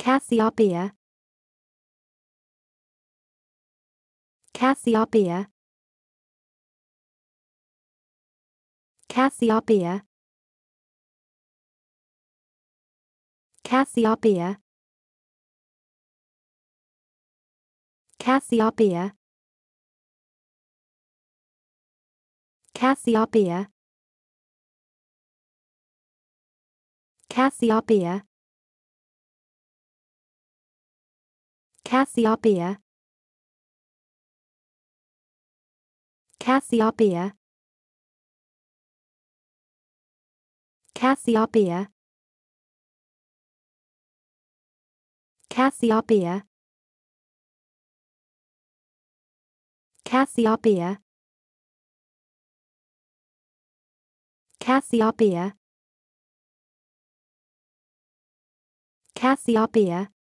Cassiopeia Cassiopeia Cassiopeia Cassiopeia Cassiopeia Cassiopeia Cassiopeia Cassiopeia Cassiopeia Cassiopeia Cassiopeia Cassiopeia Cassiopeia Cassiopeia